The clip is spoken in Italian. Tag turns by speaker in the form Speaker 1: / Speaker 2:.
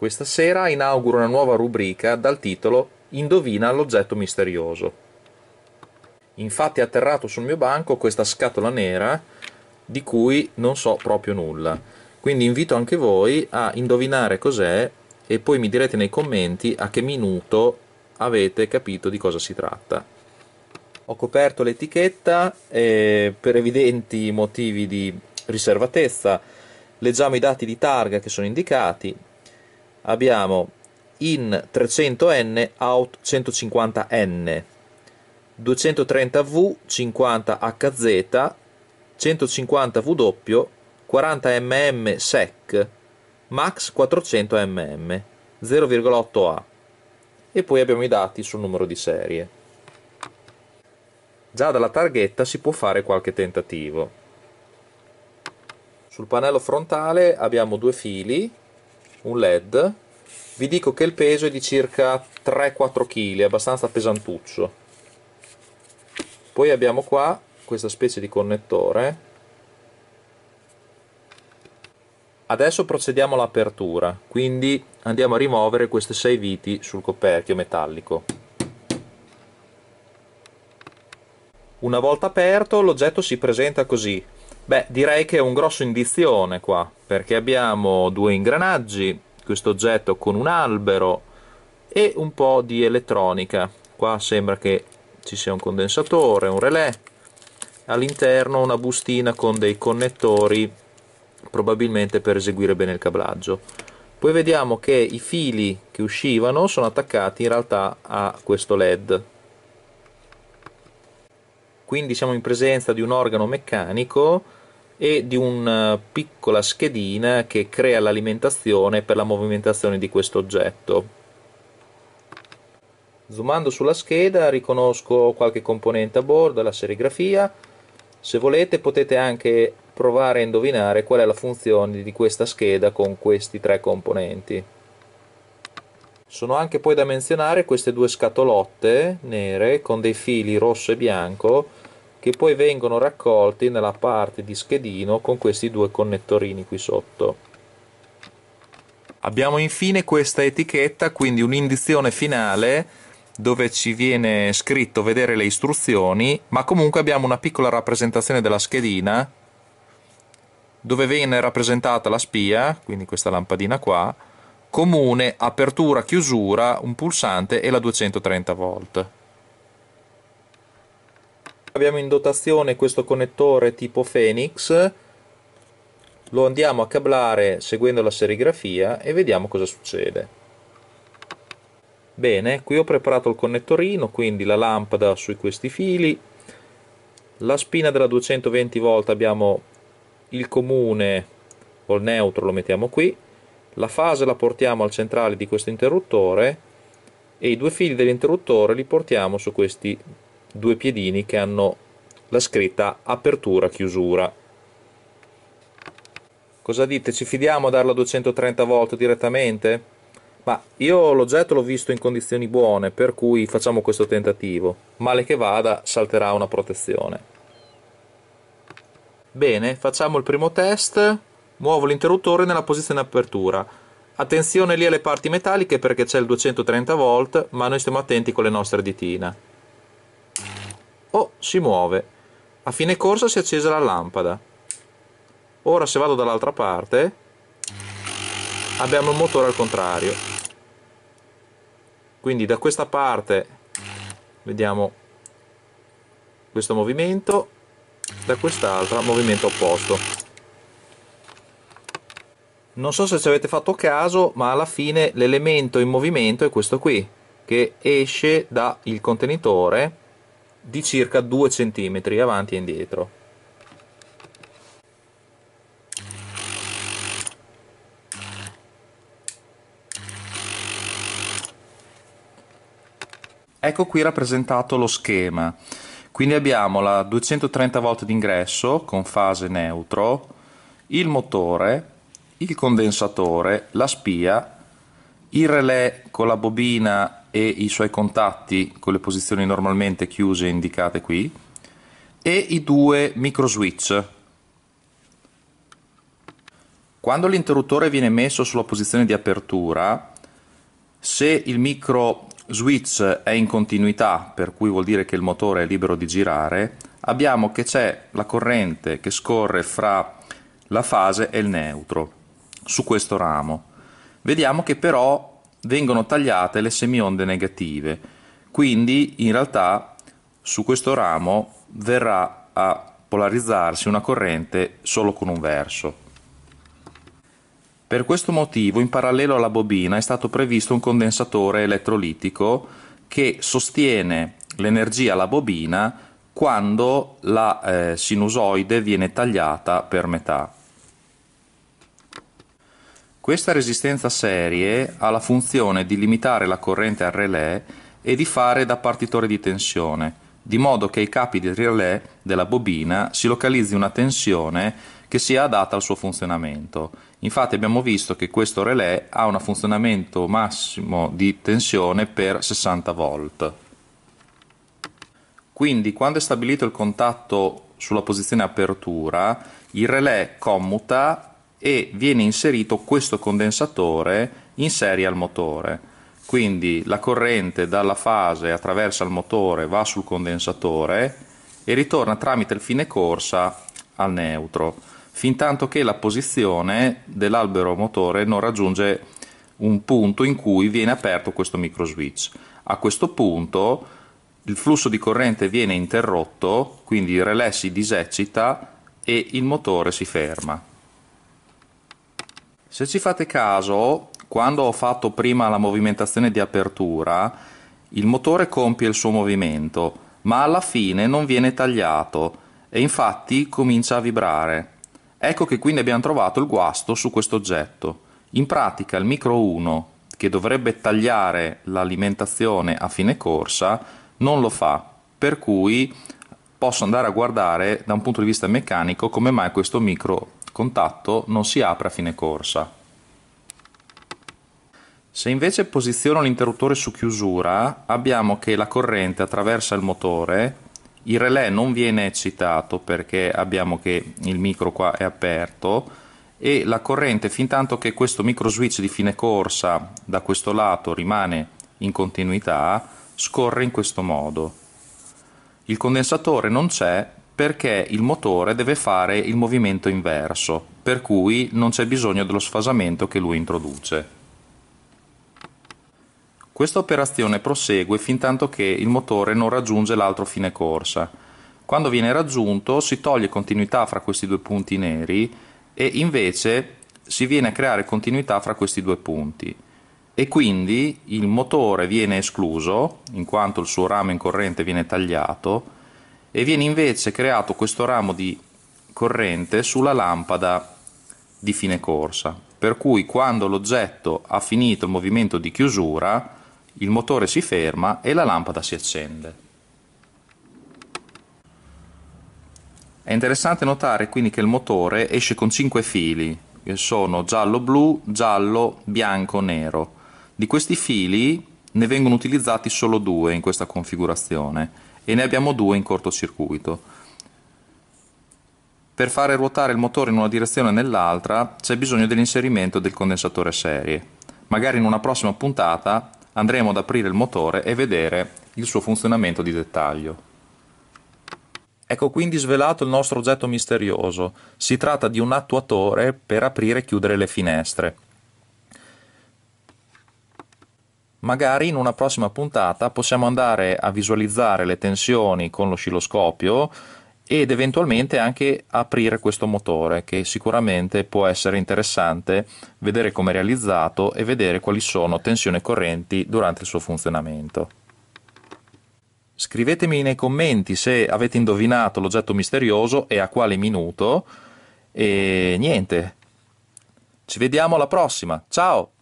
Speaker 1: Questa sera inauguro una nuova rubrica dal titolo Indovina l'oggetto misterioso. Infatti è atterrato sul mio banco questa scatola nera di cui non so proprio nulla. Quindi invito anche voi a indovinare cos'è e poi mi direte nei commenti a che minuto avete capito di cosa si tratta ho coperto l'etichetta eh, per evidenti motivi di riservatezza. Leggiamo i dati di targa che sono indicati, abbiamo in 300N out 150N, 230V 50HZ, 150W 40mm SEC, max 400mm, 0,8A. E poi abbiamo i dati sul numero di serie. Già dalla targhetta si può fare qualche tentativo. Sul pannello frontale abbiamo due fili un led vi dico che il peso è di circa 3-4 kg abbastanza pesantuccio poi abbiamo qua questa specie di connettore adesso procediamo all'apertura quindi andiamo a rimuovere queste 6 viti sul coperchio metallico una volta aperto l'oggetto si presenta così Beh, direi che è un grosso indizione qua, perché abbiamo due ingranaggi, questo oggetto con un albero e un po' di elettronica. Qua sembra che ci sia un condensatore, un relè, all'interno una bustina con dei connettori, probabilmente per eseguire bene il cablaggio. Poi vediamo che i fili che uscivano sono attaccati in realtà a questo LED, quindi siamo in presenza di un organo meccanico e di una eh, piccola schedina che crea l'alimentazione per la movimentazione di questo oggetto. Zoomando sulla scheda riconosco qualche componente a bordo, la serigrafia. Se volete potete anche provare a indovinare qual è la funzione di questa scheda con questi tre componenti. Sono anche poi da menzionare queste due scatolotte nere con dei fili rosso e bianco che poi vengono raccolti nella parte di schedino con questi due connettorini qui sotto. Abbiamo infine questa etichetta, quindi un'indizione finale dove ci viene scritto vedere le istruzioni, ma comunque abbiamo una piccola rappresentazione della schedina dove viene rappresentata la spia, quindi questa lampadina qua, comune, apertura, chiusura, un pulsante e la 230 volt. Abbiamo in dotazione questo connettore tipo Phoenix, lo andiamo a cablare seguendo la serigrafia e vediamo cosa succede. Bene, qui ho preparato il connettorino, quindi la lampada su questi fili, la spina della 220 volt abbiamo il comune o il neutro lo mettiamo qui, la fase la portiamo al centrale di questo interruttore e i due fili dell'interruttore li portiamo su questi due piedini che hanno la scritta apertura chiusura cosa dite ci fidiamo a darla 230 volt direttamente ma io l'oggetto l'ho visto in condizioni buone per cui facciamo questo tentativo male che vada salterà una protezione bene facciamo il primo test Muovo l'interruttore nella posizione apertura. Attenzione lì alle parti metalliche perché c'è il 230 volt, ma noi stiamo attenti con le nostre ditine. Oh, si muove. A fine corsa si è accesa la lampada. Ora se vado dall'altra parte abbiamo il motore al contrario. Quindi da questa parte vediamo questo movimento, da quest'altra movimento opposto non so se ci avete fatto caso ma alla fine l'elemento in movimento è questo qui che esce dal contenitore di circa 2 cm avanti e indietro Ecco qui rappresentato lo schema. Quindi abbiamo la 230 volt d'ingresso con fase neutro, il motore, il condensatore, la spia, il relè con la bobina e i suoi contatti con le posizioni normalmente chiuse indicate qui e i due micro switch. Quando l'interruttore viene messo sulla posizione di apertura, se il micro switch è in continuità, per cui vuol dire che il motore è libero di girare, abbiamo che c'è la corrente che scorre fra la fase e il neutro su questo ramo. Vediamo che però vengono tagliate le semionde negative, quindi in realtà su questo ramo verrà a polarizzarsi una corrente solo con un verso. Per questo motivo, in parallelo alla bobina, è stato previsto un condensatore elettrolitico che sostiene l'energia alla bobina quando la eh, sinusoide viene tagliata per metà. Questa resistenza serie ha la funzione di limitare la corrente al relè e di fare da partitore di tensione, di modo che ai capi del relè della bobina si localizzi una tensione che sia adatta al suo funzionamento. Infatti abbiamo visto che questo relè ha un funzionamento massimo di tensione per 60 volt. Quindi quando è stabilito il contatto sulla posizione apertura, il relè commuta e viene inserito questo condensatore in serie al motore. Quindi la corrente dalla fase attraversa il motore, va sul condensatore e ritorna tramite il fine corsa al neutro, fin tanto che la posizione dell'albero motore non raggiunge un punto in cui viene aperto questo microswitch. A questo punto il flusso di corrente viene interrotto, quindi il relè si disecita e il motore si ferma. Se ci fate caso, quando ho fatto prima la movimentazione di apertura, il motore compie il suo movimento, ma alla fine non viene tagliato e infatti comincia a vibrare. Ecco che quindi abbiamo trovato il guasto su questo oggetto. In pratica il micro 1, che dovrebbe tagliare l'alimentazione a fine corsa, non lo fa, per cui posso andare a guardare da un punto di vista meccanico come mai questo micro contatto non si apre a fine corsa. Se invece posiziono l'interruttore su chiusura, abbiamo che la corrente attraversa il motore, il relè non viene eccitato perché abbiamo che il micro qua è aperto e la corrente fin tanto che questo micro switch di fine corsa da questo lato rimane in continuità, scorre in questo modo. Il condensatore non c'è perché il motore deve fare il movimento inverso, per cui non c'è bisogno dello sfasamento che lui introduce. Questa operazione prosegue fin tanto che il motore non raggiunge l'altro fine corsa. Quando viene raggiunto si toglie continuità fra questi due punti neri e invece si viene a creare continuità fra questi due punti e quindi il motore viene escluso in quanto il suo ramo in corrente viene tagliato e viene invece creato questo ramo di corrente sulla lampada di fine corsa, per cui quando l'oggetto ha finito il movimento di chiusura il motore si ferma e la lampada si accende. È interessante notare quindi che il motore esce con 5 fili, che sono giallo-blu, giallo, bianco, nero. Di questi fili ne vengono utilizzati solo due in questa configurazione e ne abbiamo due in cortocircuito. Per fare ruotare il motore in una direzione o nell'altra c'è bisogno dell'inserimento del condensatore serie. Magari in una prossima puntata andremo ad aprire il motore e vedere il suo funzionamento di dettaglio. Ecco quindi svelato il nostro oggetto misterioso. Si tratta di un attuatore per aprire e chiudere le finestre. Magari in una prossima puntata possiamo andare a visualizzare le tensioni con l'oscilloscopio ed eventualmente anche aprire questo motore che sicuramente può essere interessante vedere come è realizzato e vedere quali sono tensioni e correnti durante il suo funzionamento. Scrivetemi nei commenti se avete indovinato l'oggetto misterioso e a quale minuto e niente. Ci vediamo alla prossima. Ciao!